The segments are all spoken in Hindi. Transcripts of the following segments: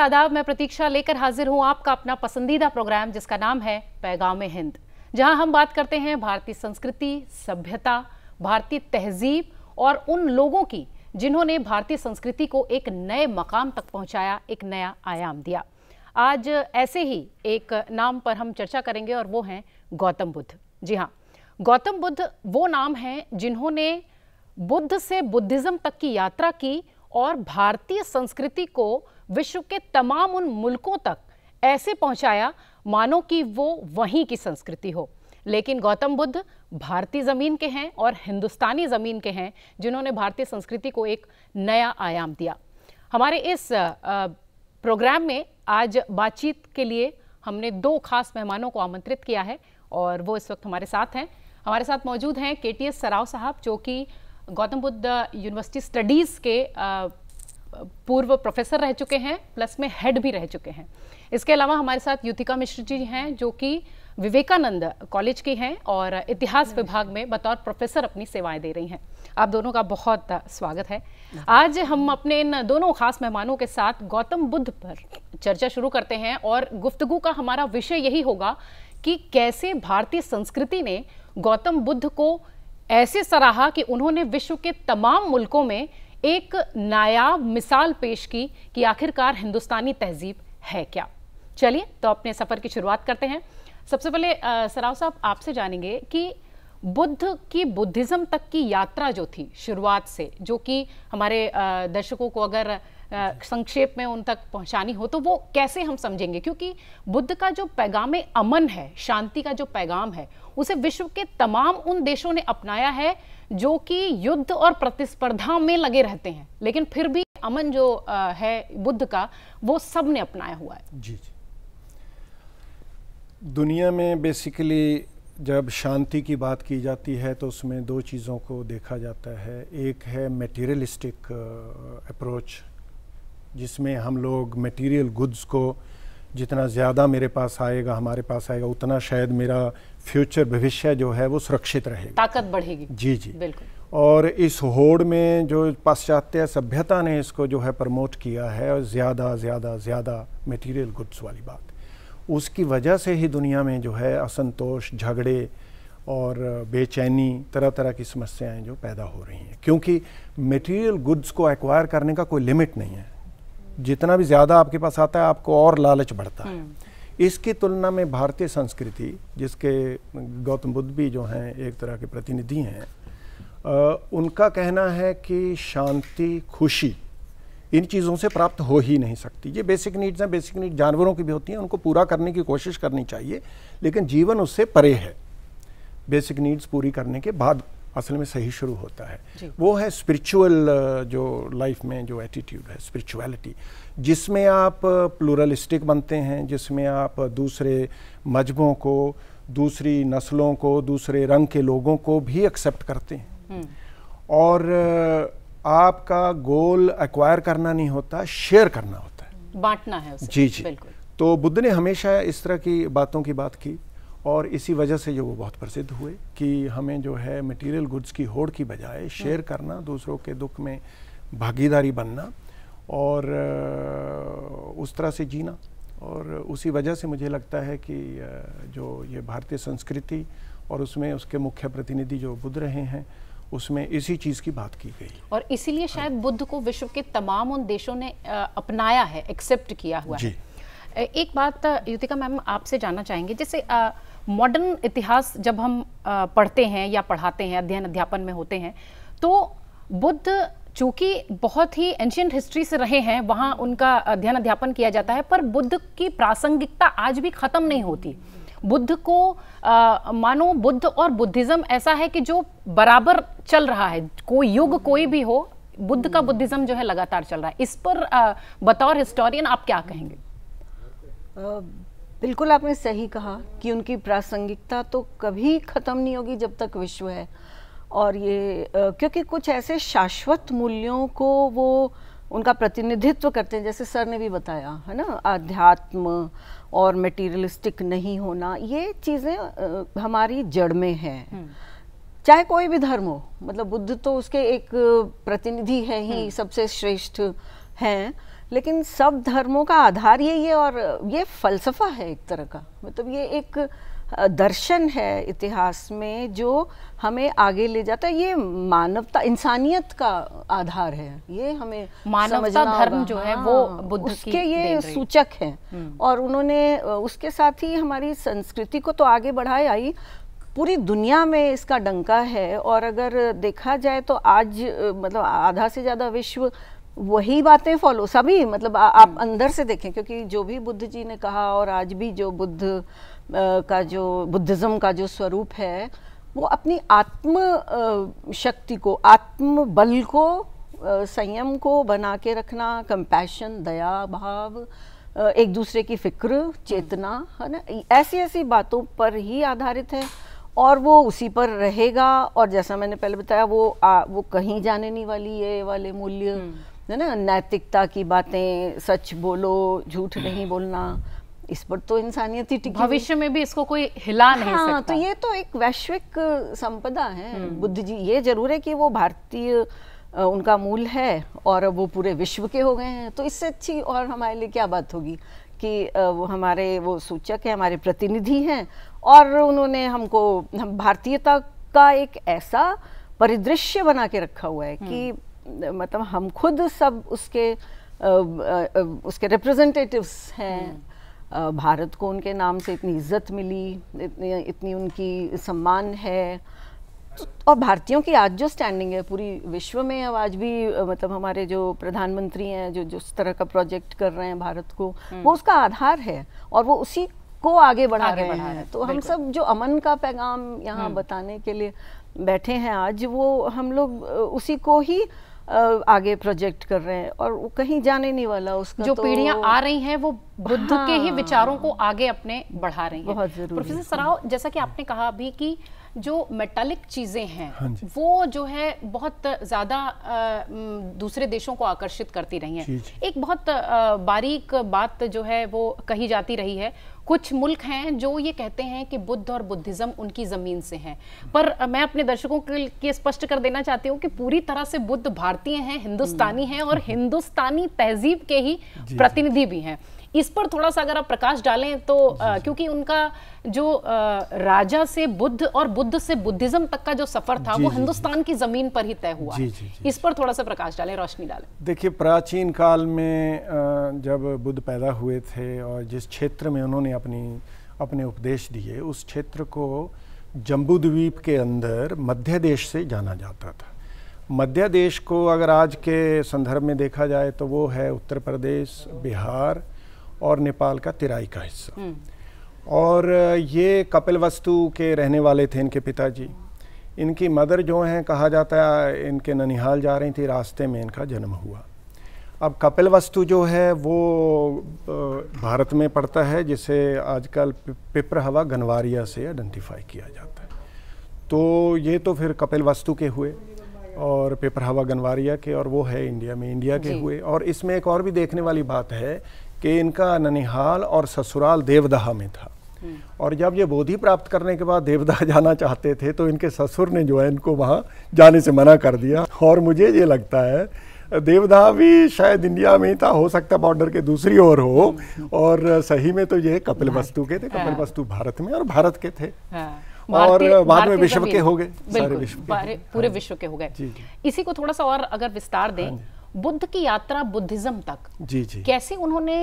आदाब मैं प्रतीक्षा लेकर हाजिर हूं आपका अपना पसंदीदा प्रोग्राम जिसका नाम है पैगाम हिंद जहां हम बात करते हैं भारतीय संस्कृति सभ्यता भारतीय तहजीब और उन लोगों की जिन्होंने भारतीय संस्कृति को एक नए मकाम तक पहुंचाया एक नया आयाम दिया आज ऐसे ही एक नाम पर हम चर्चा करेंगे और वो हैं गौतम बुद्ध जी हाँ गौतम बुद्ध वो नाम हैं जिन्होंने बुद्ध से बुद्धिज़्म तक की यात्रा की और भारतीय संस्कृति को विश्व के तमाम उन मुल्कों तक ऐसे पहुंचाया मानो कि वो वहीं की संस्कृति हो लेकिन गौतम बुद्ध भारतीय ज़मीन के हैं और हिंदुस्तानी ज़मीन के हैं जिन्होंने भारतीय संस्कृति को एक नया आयाम दिया हमारे इस प्रोग्राम में आज बातचीत के लिए हमने दो खास मेहमानों को आमंत्रित किया है और वो इस वक्त हमारे साथ हैं हमारे साथ मौजूद हैं के टी एस सराव साहब जो कि गौतम बुद्ध यूनिवर्सिटी स्टडीज़ के पूर्व प्रोफेसर रह चुके हैं प्लस में हेड भी रह चुके हैं इसके अलावा हमारे साथ युतिका मिश्र जी हैं जो कि विवेकानंद कॉलेज की हैं और इतिहास हम्म। विभाग में बतौर प्रोफेसर अपनी सेवाएं दे रही हैं आप दोनों का बहुत स्वागत है हम्म। आज हम अपने इन दोनों खास मेहमानों के साथ गौतम बुद्ध पर चर्चा शुरू करते हैं और गुफ्तगु का हमारा विषय यही होगा कि कैसे भारतीय संस्कृति ने गौतम बुद्ध को ऐसे सराहा कि उन्होंने विश्व के तमाम मुल्कों में एक नायाब मिसाल पेश की कि आखिरकार हिंदुस्तानी तहजीब है क्या चलिए तो अपने सफ़र की शुरुआत करते हैं सबसे पहले सराव साहब आपसे जानेंगे कि बुद्ध की बुद्धिज़्म तक की यात्रा जो थी शुरुआत से जो कि हमारे दर्शकों को अगर संक्षेप में उन तक पहुंचानी हो तो वो कैसे हम समझेंगे क्योंकि बुद्ध का जो पैगाम अमन है शांति का जो पैगाम है उसे विश्व के तमाम उन देशों ने अपनाया है जो कि युद्ध और प्रतिस्पर्धा में लगे रहते हैं लेकिन फिर भी अमन जो है बुद्ध का वो सब ने अपनाया हुआ है जी जी दुनिया में बेसिकली जब शांति की बात की जाती है तो उसमें दो चीज़ों को देखा जाता है एक है मटेरियलिस्टिक अप्रोच जिसमें हम लोग मटेरियल गुड्स को जितना ज़्यादा मेरे पास आएगा हमारे पास आएगा उतना शायद मेरा फ्यूचर भविष्य जो है वो सुरक्षित रहेगा ताकत बढ़ेगी जी जी बिल्कुल और इस होड़ में जो पाश्चात्य सभ्यता ने इसको जो है प्रमोट किया है और ज़्यादा ज़्यादा ज़्यादा मटेरियल गुड्स वाली बात उसकी वजह से ही दुनिया में जो है असंतोष झगड़े और बेचैनी तरह तरह की समस्याएं जो पैदा हो रही हैं क्योंकि मटेरियल गुड्स को एक्वायर करने का कोई लिमिट नहीं है जितना भी ज़्यादा आपके पास आता है आपको और लालच बढ़ता है हम्म। इसकी तुलना में भारतीय संस्कृति जिसके गौतम बुद्ध भी जो हैं एक तरह के प्रतिनिधि हैं उनका कहना है कि शांति खुशी इन चीज़ों से प्राप्त हो ही नहीं सकती ये बेसिक नीड्स हैं बेसिक नीड जानवरों की भी होती हैं उनको पूरा करने की कोशिश करनी चाहिए लेकिन जीवन उससे परे है बेसिक नीड्स पूरी करने के बाद असल में सही शुरू होता है वो है स्पिरिचुअल जो लाइफ में जो एटीट्यूड है स्पिरिचुअलिटी जिसमें आप प्लूरलिस्टिक बनते हैं जिसमें आप दूसरे मजहबों को दूसरी नस्लों को दूसरे रंग के लोगों को भी एक्सेप्ट करते हैं हम्म। और आपका गोल एक्वायर करना नहीं होता शेयर करना होता है बांटना है उसे, जी जी बिल्कुल तो बुद्ध ने हमेशा इस तरह की बातों की बात की और इसी वजह से जो वो बहुत प्रसिद्ध हुए कि हमें जो है मटेरियल गुड्स की होड़ की बजाय शेयर करना दूसरों के दुख में भागीदारी बनना और उस तरह से जीना और उसी वजह से मुझे लगता है कि जो ये भारतीय संस्कृति और उसमें उसके मुख्य प्रतिनिधि जो बुद्ध रहे हैं उसमें इसी चीज़ की बात की गई और इसीलिए शायद बुद्ध को विश्व के तमाम उन देशों ने अपनाया है एक्सेप्ट किया हुआ जी एक बात युतिका मैम आपसे जानना चाहेंगे जैसे मॉडर्न इतिहास जब हम पढ़ते हैं या पढ़ाते हैं अध्ययन अध्यापन में होते हैं तो बुद्ध चूँकि बहुत ही एंशियंट हिस्ट्री से रहे हैं वहाँ उनका अध्ययन अध्यापन किया जाता है पर बुद्ध की प्रासंगिकता आज भी ख़त्म नहीं होती बुद्ध को आ, मानो बुद्ध और बुद्धिज़्म ऐसा है कि जो बराबर चल रहा है कोई युग कोई भी हो बुद्ध का बुद्धिज़्म जो है लगातार चल रहा है इस पर बतौर हिस्टोरियन आप क्या कहेंगे बिल्कुल आपने सही कहा कि उनकी प्रासंगिकता तो कभी ख़त्म नहीं होगी जब तक विश्व है और ये क्योंकि कुछ ऐसे शाश्वत मूल्यों को वो उनका प्रतिनिधित्व करते हैं जैसे सर ने भी बताया है ना आध्यात्म और मटेरियलिस्टिक नहीं होना ये चीज़ें हमारी जड़ में हैं हम्म। चाहे कोई भी धर्म हो मतलब बुद्ध तो उसके एक प्रतिनिधि है ही हम्म। सबसे श्रेष्ठ हैं लेकिन सब धर्मों का आधार यही है और ये फलसफा है एक तरह का मतलब ये एक दर्शन है इतिहास में जो हमें आगे ले जाता है ये मानवता इंसानियत का आधार है ये हमें मानवता धर्म जो है वो हाँ, बुद्ध उसके ये सूचक हैं हम्म। और उन्होंने उसके साथ ही हमारी संस्कृति को तो आगे बढ़ाया ही पूरी दुनिया में इसका डंका है और अगर देखा जाए तो आज मतलब आधा से ज़्यादा विश्व वही बातें फॉलो सभी मतलब आ, आप हम्म। अंदर से देखें क्योंकि जो भी बुद्ध जी ने कहा और आज भी जो बुद्ध आ, का जो बुद्धिज़्म का जो स्वरूप है वो अपनी आत्म शक्ति को आत्म बल को संयम को बना के रखना कंपैशन दया भाव एक दूसरे की फिक्र हम्म। चेतना है ना ऐसी ऐसी बातों पर ही आधारित है और वो उसी पर रहेगा और जैसा मैंने पहले बताया वो आ, वो कहीं जाने नहीं वाली ये वाले मूल्य हम्म। है ना नैतिकता की बातें सच बोलो झूठ नहीं बोलना इस पर तो इंसानियत ही टिकी भविष्य में भी इसको कोई हिला नहीं हाँ, सकता तो ये तो एक वैश्विक संपदा है हम्म। बुद्ध जी ये जरूर है कि वो भारतीय उनका मूल है और वो पूरे विश्व के हो गए हैं तो इससे अच्छी और हमारे लिए क्या बात होगी कि वो हमारे वो सूचक हैं हमारे प्रतिनिधि हैं और उन्होंने हमको हम भारतीयता का एक ऐसा परिदृश्य बना के रखा हुआ है कि हम्म। मतलब हम खुद सब उसके उसके रिप्रेजेंटेटिव्स हैं हम्म। भारत को उनके नाम से इतनी इज्जत मिली इतनी इतनी उनकी सम्मान है तो, और भारतीयों की आज जो स्टैंडिंग है पूरी विश्व में अब आज भी मतलब हमारे जो प्रधानमंत्री हैं जो जिस तरह का प्रोजेक्ट कर रहे हैं भारत को हम्म। वो उसका आधार है और वो उसी को आगे बढ़ा आगे रहे बढ़ा हैं तो हम सब जो अमन का पैगाम यहाँ हम्म। बताने के लिए बैठे हैं आज वो हम लोग उसी को ही आगे प्रोजेक्ट कर रहे हैं और वो कहीं जाने नहीं वाला उसका जो तो... पीढ़ियां आ रही हैं वो बुद्ध हाँ। के ही हाँ। विचारों को आगे अपने बढ़ा रही हैं बहुत जरूरी प्रोफेसर सराव जैसा कि आपने कहा अभी कि जो मेटालिक चीज़ें हैं हाँ वो जो है बहुत ज़्यादा दूसरे देशों को आकर्षित करती रही हैं एक बहुत बारीक बात जो है वो कही जाती रही है कुछ मुल्क हैं जो ये कहते हैं कि बुद्ध और बुद्धिज़्म उनकी ज़मीन से हैं पर मैं अपने दर्शकों के लिए स्पष्ट कर देना चाहती हूँ कि पूरी तरह से बुद्ध भारतीय हैं हिंदुस्तानी हम्म। हैं और हिंदुस्तानी तहजीब के ही प्रतिनिधि भी हैं इस पर थोड़ा सा अगर आप प्रकाश डालें तो आ, क्योंकि उनका जो आ, राजा से बुद्ध और बुद्ध से बुद्धिज्म तक का जो सफर था वो हिंदुस्तान की जमीन पर ही तय हुआ जी, जी, जी, इस पर थोड़ा सा प्रकाश डालें रोशनी डालें देखिए प्राचीन काल में जब बुद्ध पैदा हुए थे और जिस क्षेत्र में उन्होंने अपनी अपने उपदेश दिए उस क्षेत्र को जम्बूद्वीप के अंदर मध्य देश से जाना जाता था मध्य देश को अगर आज के संदर्भ में देखा जाए तो वो है उत्तर प्रदेश बिहार और नेपाल का तिराई का हिस्सा हम्म। और ये कपिल वस्तु के रहने वाले थे इनके पिताजी इनकी मदर जो हैं कहा जाता है इनके ननिहाल जा रही थी रास्ते में इनका जन्म हुआ अब कपिल वस्तु जो है वो भारत में पड़ता है जिसे आजकल हवा गनवारिया से आइडेंटिफाई किया जाता है तो ये तो फिर कपिल वस्तु के हुए और पेपर हवा गनवारिया के और वो है इंडिया में इंडिया के हुए और इसमें एक और भी देखने वाली बात है कि इनका ननिहाल और ससुराल देवदहा में था हम्म। और जब ये बोधि प्राप्त करने के बाद देवदहा जाना चाहते थे तो इनके ससुर ने जो है इनको वहाँ जाने से मना कर दिया और मुझे ये लगता है देवदाह भी शायद इंडिया में ही था हो सकता बॉर्डर के दूसरी ओर हो हम्म। और सही में तो ये कपिल वस्तु के थे कपिल हाँ। वस्तु भारत में और भारत के थे हाँ। और बाद में हाँ। विश्व के हो गए सारे विश्व पूरे विश्व के हो गए इसी को थोड़ा सा और अगर विस्तार दें बुद्ध की यात्रा बुद्धिज्म तक जी जी कैसे उन्होंने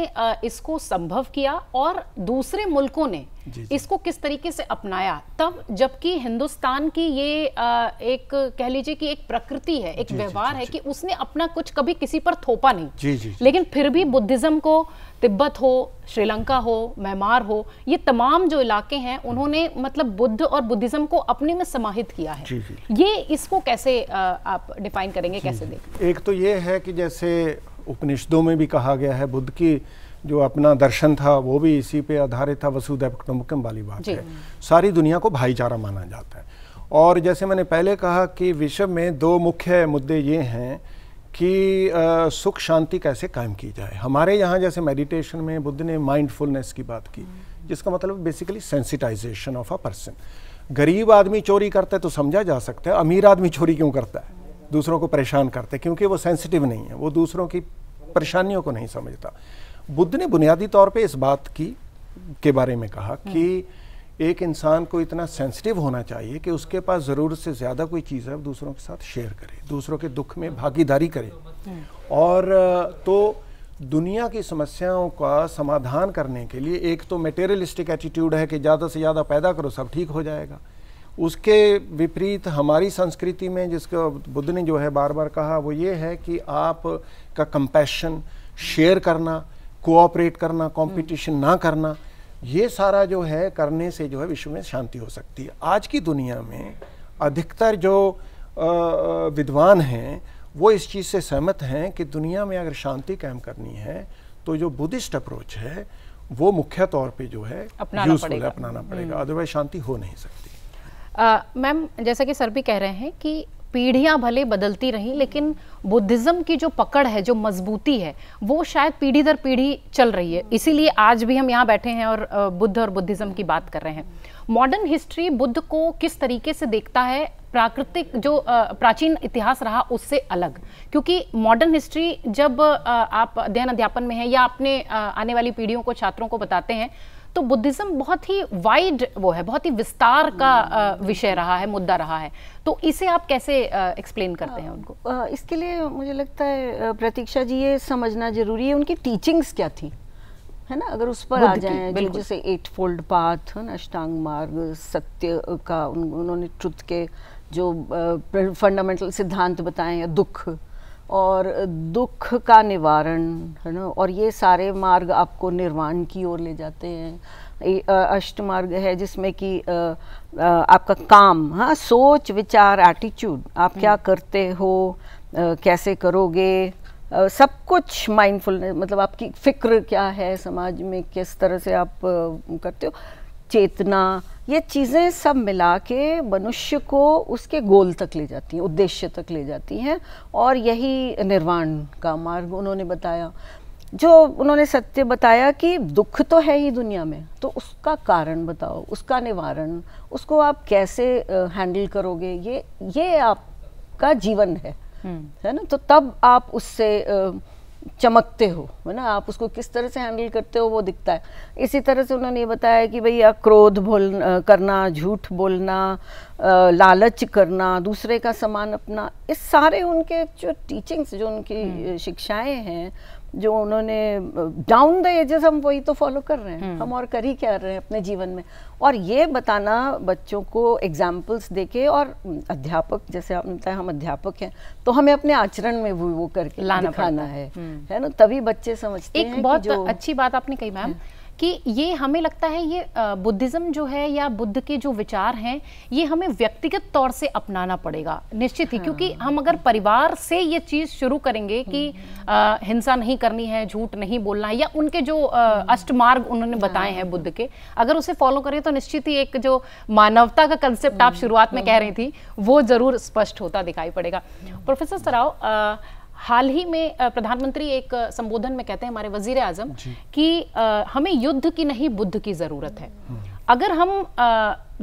इसको संभव किया और दूसरे मुल्कों ने जी जी। इसको किस तरीके से अपनाया तब जबकि हिंदुस्तान की ये एक कह लीजिए कि एक प्रकृति है एक व्यवहार है कि उसने अपना कुछ कभी किसी पर थोपा नहीं जी जी लेकिन फिर भी बुद्धिज्म को तिब्बत हो श्रीलंका हो म्यांमार हो ये तमाम जो इलाके हैं उन्होंने मतलब बुद्ध और बुद्धिज़्म को अपने में समाहित किया है जी जी। ये इसको कैसे आप डिफाइन करेंगे कैसे देखें एक तो ये है कि जैसे उपनिषदों में भी कहा गया है बुद्ध की जो अपना दर्शन था वो भी इसी पे आधारित था वसुधैव कुटुम्बकम वाली बात है सारी दुनिया को भाईचारा माना जाता है और जैसे मैंने पहले कहा कि विश्व में दो मुख्य मुद्दे ये हैं कि सुख शांति कैसे कायम की जाए हमारे यहाँ जैसे मेडिटेशन में बुद्ध ने माइंडफुलनेस की बात की जिसका मतलब basically sensitisation of a person गरीब आदमी चोरी करता है तो समझा जा सकता है अमीर आदमी चोरी क्यों करता है दूसरों को परेशान करता है क्योंकि वो सेंसिटिव नहीं है वो दूसरों की परेशानियों को नहीं समझता बुद्ध ने बुनियादी तौर पे इस बात की के बारे में कहा कि एक इंसान को इतना सेंसिटिव होना चाहिए कि उसके पास ज़रूरत से ज़्यादा कोई चीज़ है दूसरों के साथ शेयर करे दूसरों के दुख में भागीदारी करे और तो दुनिया की समस्याओं का समाधान करने के लिए एक तो मेटेरियलिस्टिक एटीट्यूड है कि ज़्यादा से ज़्यादा पैदा करो सब ठीक हो जाएगा उसके विपरीत हमारी संस्कृति में जिसको बुद्ध ने जो है बार बार कहा वो ये है कि आप का कंपैशन शेयर करना कोऑपरेट करना कंपटीशन ना करना ये सारा जो है करने से जो है विश्व में शांति हो सकती है आज की दुनिया में अधिकतर जो विद्वान हैं वो इस चीज़ से सहमत हैं कि दुनिया में अगर शांति कायम करनी है तो जो बुद्धिस्ट अप्रोच है वो मुख्य तौर पे जो है यूजफुल है अपनाना पड़ेगा अदरवाइज हम्म। शांति हो नहीं सकती मैम जैसा कि सर भी कह रहे हैं कि पीढ़ियां भले बदलती रहीं लेकिन बुद्धिज़्म की जो पकड़ है जो मजबूती है वो शायद पीढ़ी दर पीढ़ी चल रही है इसीलिए आज भी हम यहाँ बैठे हैं और बुद्ध और बुद्धिज़्म की बात कर रहे हैं मॉडर्न हिस्ट्री बुद्ध को किस तरीके से देखता है प्राकृतिक जो प्राचीन इतिहास रहा उससे अलग क्योंकि मॉडर्न हिस्ट्री जब आप अध्ययन अध्यापन में है या अपने आने वाली पीढ़ियों को छात्रों को बताते हैं तो बुद्धिज़्म बहुत ही वाइड वो है बहुत ही विस्तार का हम्म, विषय रहा है मुद्दा रहा है तो इसे आप कैसे एक्सप्लेन करते हैं उनको इसके लिए मुझे लगता है प्रतीक्षा जी ये समझना ज़रूरी है उनकी टीचिंग्स क्या थी है ना अगर उस पर आ जाए जैसे एट फोल्ड पाथ है ना अष्टांग मार्ग सत्य का उन, उन्होंने ट्रुथ के जो फंडामेंटल सिद्धांत बताए या दुख और दुख का निवारण है ना और ये सारे मार्ग आपको निर्वाण की ओर ले जाते हैं अष्ट मार्ग है जिसमें कि आपका काम हाँ सोच विचार एटीट्यूड आप क्या हम्म। करते हो कैसे करोगे सब कुछ माइंडफुलनेस मतलब आपकी फ़िक्र क्या है समाज में किस तरह से आप करते हो चेतना ये चीज़ें सब मिला के मनुष्य को उसके गोल तक ले जाती हैं उद्देश्य तक ले जाती हैं और यही निर्वाण का मार्ग उन्होंने बताया जो उन्होंने सत्य बताया कि दुख तो है ही दुनिया में तो उसका कारण बताओ उसका निवारण उसको आप कैसे हैंडल करोगे ये ये आपका जीवन है हम्म। है ना तो तब आप उससे आ, चमकते हो है ना आप उसको किस तरह से हैंडल करते हो वो दिखता है इसी तरह से उन्होंने ये बताया कि भैया क्रोध बोल करना झूठ बोलना लालच करना दूसरे का सामान अपना इस सारे उनके जो टीचिंग्स जो उनकी हम्म। शिक्षाएं हैं जो उन्होंने डाउन द एजेस हम वही तो फॉलो कर रहे हैं हम्म। हम और कर ही क्या रहे हैं अपने जीवन में और ये बताना बच्चों को एग्जाम्पल्स देके और हम्म, अध्यापक जैसे आपने बताया हम अध्यापक हैं तो हमें अपने आचरण में वो करके लाना दिखाना है हम्म। है ना तभी बच्चे समझते एक हैं बहुत कि जो अच्छी बात आपने कही मैम कि ये हमें लगता है ये बुद्धिज़्म जो है या बुद्ध के जो विचार हैं ये हमें व्यक्तिगत तौर से अपनाना पड़ेगा निश्चित ही हाँ। क्योंकि हम अगर परिवार से ये चीज़ शुरू करेंगे कि आ, हम्म। हिंसा नहीं करनी है झूठ नहीं बोलना है या उनके जो हम्म। अष्टमार्ग उन्होंने बताए हैं हाँ। बुद्ध के अगर उसे फॉलो करें तो निश्चित ही एक जो मानवता का कंसेप्ट आप हम्म, शुरुआत में कह रही थी वो ज़रूर स्पष्ट होता दिखाई पड़ेगा प्रोफेसर सराव हाल ही में प्रधानमंत्री एक संबोधन में कहते हैं हमारे वजीर आजम कि हमें युद्ध की नहीं बुद्ध की ज़रूरत है हम्म। अगर हम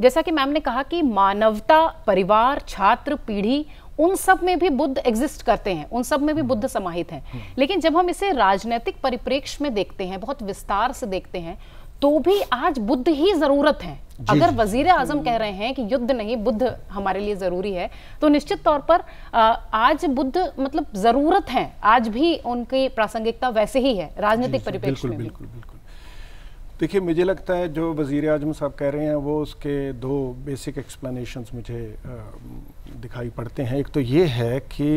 जैसा कि मैम ने कहा कि मानवता परिवार छात्र पीढ़ी उन सब में भी बुद्ध एग्जिस्ट करते हैं उन सब में भी बुद्ध समाहित हैं हम्म। लेकिन जब हम इसे राजनीतिक परिप्रेक्ष्य में देखते हैं बहुत विस्तार से देखते हैं तो भी आज बुद्ध ही जरूरत है अगर वजीर आजम कह रहे हैं कि युद्ध नहीं बुद्ध हमारे लिए ज़रूरी है तो निश्चित तौर पर आज बुद्ध मतलब ज़रूरत है आज भी उनकी प्रासंगिकता वैसे ही है राजनीतिक परिप्रेक्ष्य में बिल्कुल बिल्कुल देखिए मुझे लगता है जो वजीर आजम साहब कह रहे हैं वो उसके दो बेसिक एक्सप्लेनेशन मुझे दिखाई पड़ते हैं एक तो ये है कि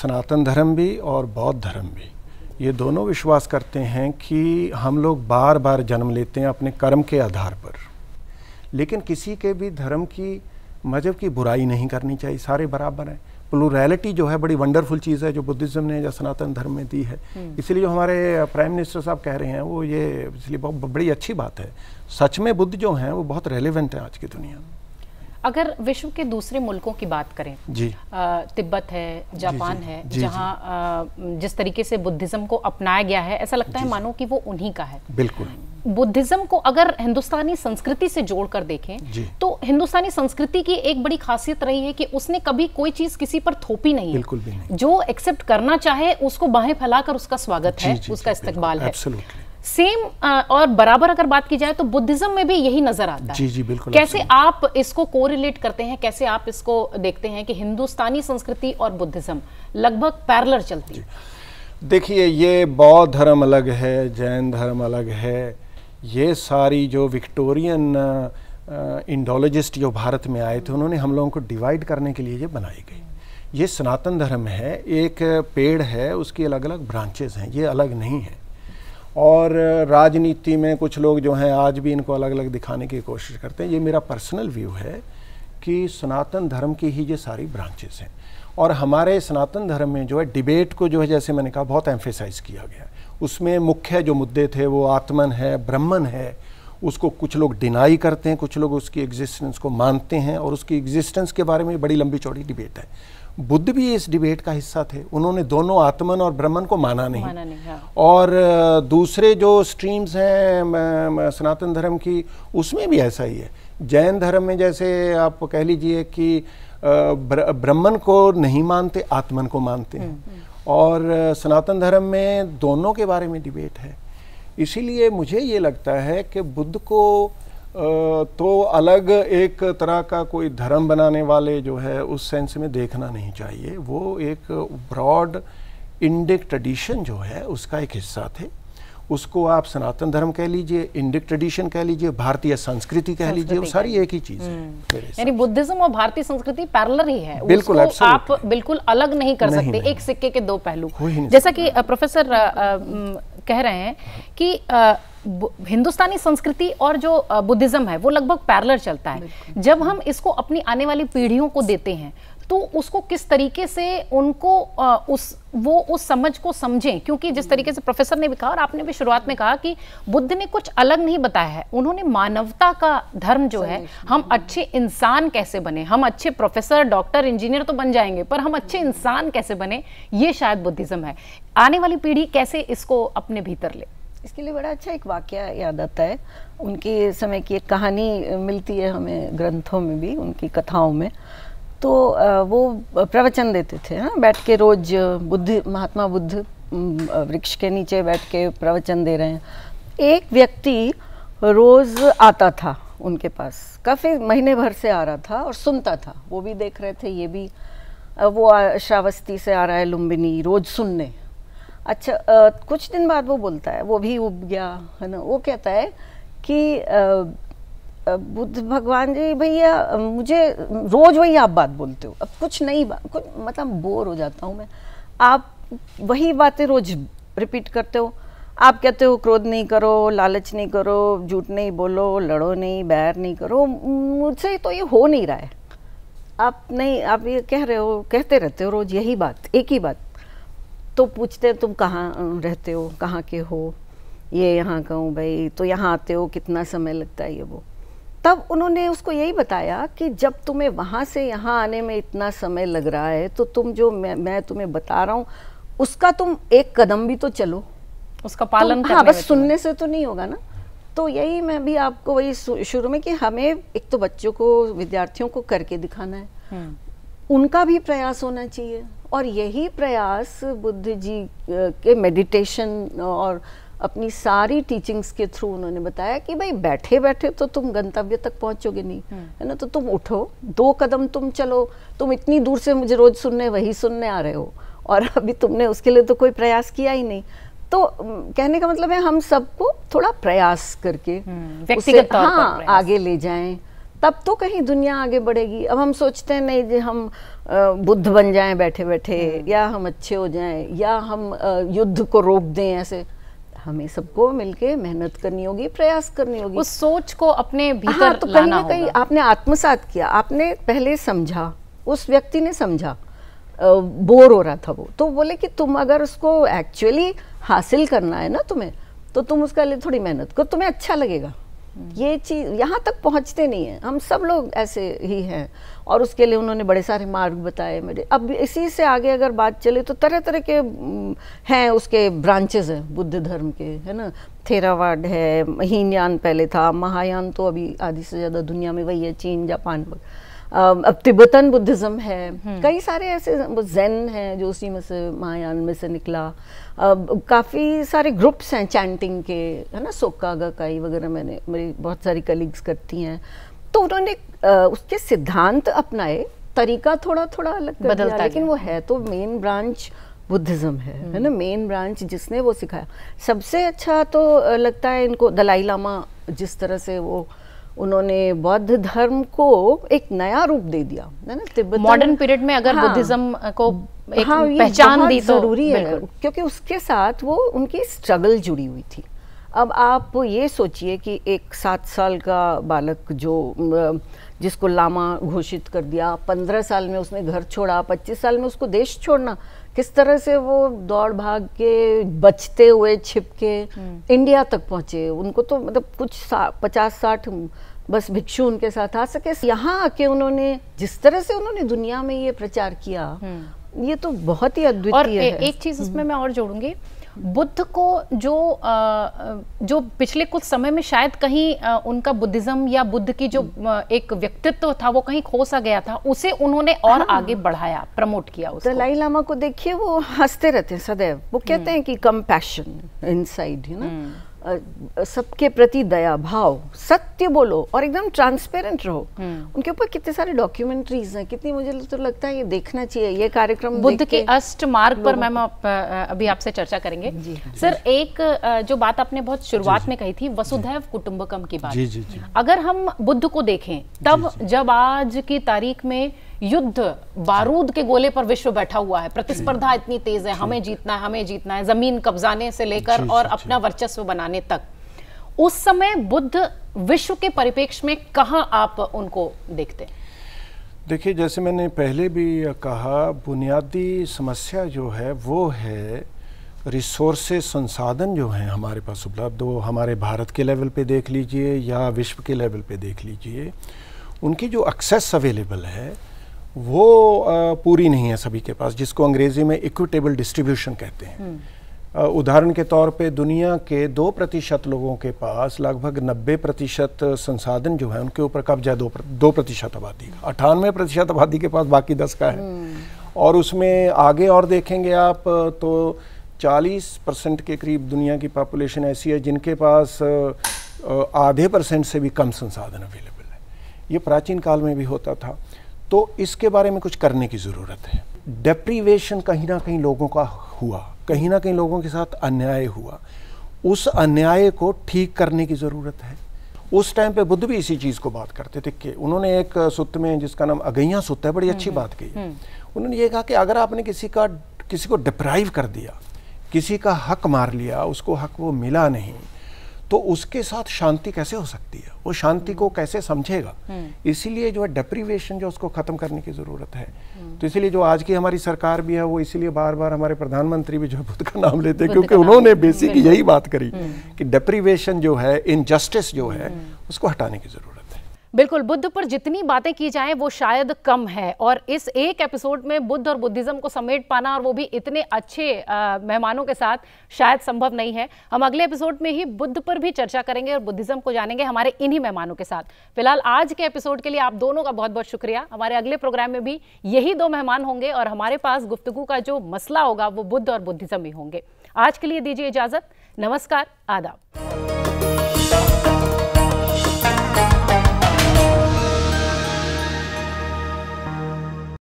सनातन धर्म भी और बौद्ध धर्म भी ये दोनों विश्वास करते हैं कि हम लोग बार बार जन्म लेते हैं अपने कर्म के आधार पर लेकिन किसी के भी धर्म की मजहब की बुराई नहीं करनी चाहिए सारे बराबर हैं प्लूरैलिटी जो है बड़ी वंडरफुल चीज़ है जो बुद्धिज़्म ने या सनातन धर्म में दी है हम्म। इसलिए जो हमारे प्राइम मिनिस्टर साहब कह रहे हैं वो ये इसलिए बहुत बड़ी अच्छी बात है सच में बुद्ध जो हैं वो बहुत रेलिवेंट है आज की दुनिया में अगर विश्व के दूसरे मुल्कों की बात करें जी तिब्बत है जापान जी, जी, है जहाँ जिस तरीके से बुद्धिज्म को अपनाया गया है ऐसा लगता है मानो कि वो उन्हीं का है बिल्कुल बुद्धिज्म को अगर हिंदुस्तानी संस्कृति से जोड़कर देखें तो हिंदुस्तानी संस्कृति की एक बड़ी खासियत रही है कि उसने कभी कोई चीज किसी पर थोपी नहीं बिल्कुल भी नहीं। जो एक्सेप्ट करना चाहे उसको बाहें फैलाकर उसका स्वागत है उसका इस्तेमाल है सेम और बराबर अगर बात की जाए तो बुद्धिज्म में भी यही नजर आता है जी जी बिल्कुल कैसे आप इसको कोरिलेट करते हैं कैसे आप इसको देखते हैं कि हिंदुस्तानी संस्कृति और बुद्धिज्म लगभग पैरलर चलती है देखिए ये बौद्ध धर्म अलग है जैन धर्म अलग है ये सारी जो विक्टोरियन इंडोलॉजिस्ट जो भारत में आए थे उन्होंने हम लोगों को डिवाइड करने के लिए ये बनाई गई ये सनातन धर्म है एक पेड़ है उसकी अलग अलग ब्रांचेज हैं ये अलग नहीं है और राजनीति में कुछ लोग जो हैं आज भी इनको अलग अलग दिखाने की कोशिश करते हैं ये मेरा पर्सनल व्यू है कि सनातन धर्म की ही ये सारी ब्रांचेस हैं और हमारे सनातन धर्म में जो है डिबेट को जो है जैसे मैंने कहा बहुत एम्फेसाइज किया गया है उसमें मुख्य जो मुद्दे थे वो आत्मन है ब्राह्मण है उसको कुछ लोग डिनाई करते हैं कुछ लोग उसकी एग्जिस्टेंस को मानते हैं और उसकी एग्जिस्टेंस के बारे में बड़ी लंबी चौड़ी डिबेट है बुद्ध भी इस डिबेट का हिस्सा थे उन्होंने दोनों आत्मन और ब्रह्मन को माना नहीं, माना नहीं हाँ। और दूसरे जो स्ट्रीम्स हैं सनातन धर्म की उसमें भी ऐसा ही है जैन धर्म में जैसे आप कह लीजिए कि ब्र, ब्रह्मन को नहीं मानते आत्मन को मानते हैं हम्म, हम्म। और सनातन धर्म में दोनों के बारे में डिबेट है इसीलिए मुझे ये लगता है कि बुद्ध को तो अलग एक तरह का कोई धर्म बनाने वाले जो है उस सेंस में देखना नहीं चाहिए वो एक ब्रॉड इंडिक ट्रेडिशन जो है उसका एक हिस्सा थे उसको आप सनातन धर्म कह लीजिए इंडिक ट्रेडिशन कह लीजिए भारतीय संस्कृति कह लीजिए वो सारी एक ही चीज है हम्म। यानी बुद्धिज्म और भारतीय संस्कृति पैरलर ही है बिल्कुल आप बिल्कुल अलग नहीं कर नहीं, सकते नहीं। एक सिक्के के दो पहलू जैसा कि प्रोफेसर कह रहे हैं कि हिंदुस्तानी संस्कृति और जो बुद्धिज्म है वो लगभग पैरलर चलता है जब हम इसको अपनी आने वाली पीढ़ियों को देते हैं तो उसको किस तरीके से उनको उस वो उस समझ को समझें क्योंकि जिस तरीके से प्रोफेसर ने भी कहा और आपने भी शुरुआत में कहा कि बुद्ध ने कुछ अलग नहीं बताया है उन्होंने मानवता का धर्म जो है हम अच्छे इंसान कैसे बने हम अच्छे प्रोफेसर डॉक्टर इंजीनियर तो बन जाएंगे पर हम अच्छे इंसान कैसे बने ये शायद बुद्धिज़्म है आने वाली पीढ़ी कैसे इसको अपने भीतर ले इसके लिए बड़ा अच्छा एक वाक्य याद आता है उनके समय की एक कहानी मिलती है हमें ग्रंथों में भी उनकी कथाओं में तो वो प्रवचन देते थे हाँ बैठ के रोज बुद्ध महात्मा बुद्ध वृक्ष के नीचे बैठ के प्रवचन दे रहे हैं एक व्यक्ति रोज़ आता था उनके पास काफ़ी महीने भर से आ रहा था और सुनता था वो भी देख रहे थे ये भी वो श्रावस्ती से आ रहा है लुम्बिनी रोज़ सुनने अच्छा आ, कुछ दिन बाद वो बोलता है वो भी उब गया है ना वो कहता है कि बुद्ध भगवान जी भैया मुझे रोज़ वही आप बात बोलते हो अब कुछ नई बात कुछ मतलब बोर हो जाता हूँ मैं आप वही बातें रोज़ रिपीट करते हो आप कहते हो क्रोध नहीं करो लालच नहीं करो झूठ नहीं बोलो लड़ो नहीं बैर नहीं करो मुझसे तो ये हो नहीं रहा है आप नहीं आप ये कह रहे हो कहते रहते हो रोज़ यही बात एक ही बात तो पूछते हैं तुम कहाँ रहते हो कहाँ के हो ये यहाँ का हूँ भाई तो यहाँ आते हो कितना समय लगता है ये वो तब उन्होंने उसको यही बताया कि जब तुम्हें वहाँ से यहाँ आने में इतना समय लग रहा है तो तुम जो मैं, मैं तुम्हें बता रहा हूँ उसका तुम एक कदम भी तो चलो उसका पालन तो, हाँ बस सुनने से तो नहीं होगा ना तो यही मैं भी आपको वही शुरू में कि हमें एक तो बच्चों को विद्यार्थियों को करके दिखाना है हम्म। उनका भी प्रयास होना चाहिए और यही प्रयास बुद्ध जी के मेडिटेशन और अपनी सारी टीचिंग्स के थ्रू उन्होंने बताया कि भाई बैठे बैठे तो तुम गंतव्य तक पहुंचोगे नहीं हम्म। है ना तो तुम उठो दो कदम तुम चलो तुम इतनी दूर से मुझे रोज सुनने वही सुनने आ रहे हो और अभी तुमने उसके लिए तो कोई प्रयास किया ही नहीं तो कहने का मतलब है हम सबको थोड़ा प्रयास करके हम्म, उसे हाँ आगे ले जाएं तब तो कहीं दुनिया आगे बढ़ेगी अब हम सोचते हैं नहीं हम बुद्ध बन जाएं बैठे बैठे हम्म। या हम अच्छे हो जाएं या हम युद्ध को रोक दें ऐसे हमें सबको मिलके मेहनत करनी होगी प्रयास करनी होगी उस सोच को अपने हाँ, भीतर हाँ, तो कहीं ना कहीं आपने आत्मसात किया आपने पहले समझा उस व्यक्ति ने समझा बोर हो रहा था वो तो बोले कि तुम अगर उसको एक्चुअली हासिल करना है ना तुम्हें तो तुम उसके लिए थोड़ी मेहनत करो तुम्हें अच्छा लगेगा ये चीज़ यहाँ तक पहुँचते नहीं हैं हम सब लोग ऐसे ही हैं और उसके लिए उन्होंने बड़े सारे मार्ग बताए मेरे अब इसी से आगे अगर बात चले तो तरह तरह के हैं उसके ब्रांचेज हैं बुद्ध धर्म के है ना थेरावाड है हीनयान पहले था महायान तो अभी आधी से ज़्यादा दुनिया में वही है चीन जापान वगैरह अब तिब्बतन बुद्धिज़्म है हम्म। कई सारे ऐसे जैन हैं जो उसी में से महायान में से निकला काफ़ी सारे ग्रुप्स हैं चैंटिंग के है ना सोका गकाई वगैरह मैंने मेरी बहुत सारी कलीग्स करती हैं तो उन्होंने उसके सिद्धांत अपनाए तरीका थोड़ा थोड़ा अलग कर बदलता दिया, लेकिन वो है तो मेन ब्रांच बुद्धिज़्म है है ना मेन हम्म। ब्रांच जिसने वो सिखाया सबसे अच्छा तो लगता है इनको दलाई लामा जिस तरह से वो उन्होंने बौद्ध धर्म को एक नया रूप दे दिया है ना तिब्बत मॉडर्न पीरियड में अगर हाँ, बुद्धिज्म को एक हाँ, पहचान दी तो जरूरी है क्योंकि उसके साथ वो उनकी स्ट्रगल जुड़ी हुई थी अब आप ये सोचिए कि एक सात साल का बालक जो जिसको लामा घोषित कर दिया पंद्रह साल में उसने घर छोड़ा पच्चीस साल में उसको देश छोड़ना किस तरह से वो दौड़ भाग के बचते हुए छिप के हम्म। इंडिया तक पहुंचे उनको तो मतलब कुछ सा, पचास साठ बस भिक्षु उनके साथ आ सके यहाँ आके उन्होंने जिस तरह से उन्होंने दुनिया में ये प्रचार किया हम्म। ये तो बहुत ही अद्वितीय है एक चीज उसमें हम्म। मैं और जोड़ूंगी बुद्ध को जो जो पिछले कुछ समय में शायद कहीं उनका बुद्धिज्म या बुद्ध की जो एक व्यक्तित्व था वो कहीं खो सा गया था उसे उन्होंने और हाँ। आगे बढ़ाया प्रमोट किया उसको दलाई लामा को देखिए वो हंसते रहते हैं सदैव वो कहते हम्म। हैं कि कंपैशन इनसाइड यू ना सबके प्रति दया भाव सत्य बोलो और एकदम ट्रांसपेरेंट रहो हम्म। उनके ऊपर कितने सारे डॉक्यूमेंट्रीज हैं कितनी मुझे तो, तो लगता है ये देखना चाहिए ये कार्यक्रम बुद्ध के अष्ट मार्ग पर मैम अभी आपसे चर्चा करेंगे हाँ। सर एक जो बात आपने बहुत शुरुआत में कही थी वसुधैव कुटुंबकम की बात अगर हम बुद्ध को देखें तब जब आज की तारीख में युद्ध बारूद के गोले पर विश्व बैठा हुआ है प्रतिस्पर्धा इतनी तेज है हमें जीतना है हमें जीतना है जमीन कब्जाने से लेकर और अपना वर्चस्व बनाने तक उस समय बुद्ध विश्व के परिपेक्ष में कहाँ आप उनको देखते देखिए जैसे मैंने पहले भी कहा बुनियादी समस्या जो है वो है रिसोर्स संसाधन जो हैं हमारे पास उपलब्ध वो हमारे भारत के लेवल पे देख लीजिए या विश्व के लेवल पे देख लीजिए उनकी जो एक्सेस अवेलेबल है वो पूरी नहीं है सभी के पास जिसको अंग्रेजी में इक्विटेबल डिस्ट्रीब्यूशन कहते हैं हम्म। उदाहरण के तौर पे दुनिया के दो प्रतिशत लोगों के पास लगभग नब्बे प्रतिशत संसाधन जो है उनके ऊपर कब्जा दो दो प्रतिशत आबादी का अठानवे प्रतिशत आबादी के पास बाकी दस का है हम्म। और उसमें आगे और देखेंगे आप तो 40 परसेंट के करीब दुनिया की पॉपुलेशन ऐसी है जिनके पास आधे परसेंट से भी कम संसाधन अवेलेबल है ये प्राचीन काल में भी होता था तो इसके बारे में कुछ करने की ज़रूरत है डेप्रीवेशन कहीं ना कहीं लोगों का हुआ कहीं ना कहीं लोगों के साथ अन्याय हुआ उस अन्याय को ठीक करने की ज़रूरत है उस टाइम पे बुद्ध भी इसी चीज़ को बात करते थे कि उन्होंने एक सूत्र में जिसका नाम अगैया सूत्र है बड़ी अच्छी हम्म, बात कही हम्म। उन्होंने ये कहा कि अगर आपने किसी का किसी को डिप्राइव कर दिया किसी का हक मार लिया उसको हक वो मिला नहीं तो उसके साथ शांति कैसे हो सकती है वो शांति को कैसे समझेगा हम्म। इसीलिए जो है डेप्रीवेशन जो उसको ख़त्म करने की ज़रूरत है हम्म। तो इसीलिए जो आज की हमारी सरकार भी है वो इसीलिए बार बार हमारे प्रधानमंत्री भी जो है बुद्ध का नाम लेते हैं क्योंकि उन्होंने बेसिक यही बात करी हम्म। कि डेप्रीवेशन जो है इनजस्टिस जो है उसको हटाने की ज़रूरत बिल्कुल बुद्ध पर जितनी बातें की जाएं वो शायद कम है और इस एक एपिसोड में बुद्ध और बुद्धिज़्म को समेट पाना और वो भी इतने अच्छे मेहमानों के साथ शायद संभव नहीं है हम अगले एपिसोड में ही बुद्ध पर भी चर्चा करेंगे और बुद्धिज़्म को जानेंगे हमारे इन्हीं मेहमानों के साथ फिलहाल आज के एपिसोड के लिए आप दोनों का बहुत बहुत शुक्रिया हमारे अगले प्रोग्राम में भी यही दो मेहमान होंगे और हमारे पास गुफ्तगु का जो मसला होगा वो बुद्ध और बुद्धिज़्म ही होंगे आज के लिए दीजिए इजाज़त नमस्कार आदाब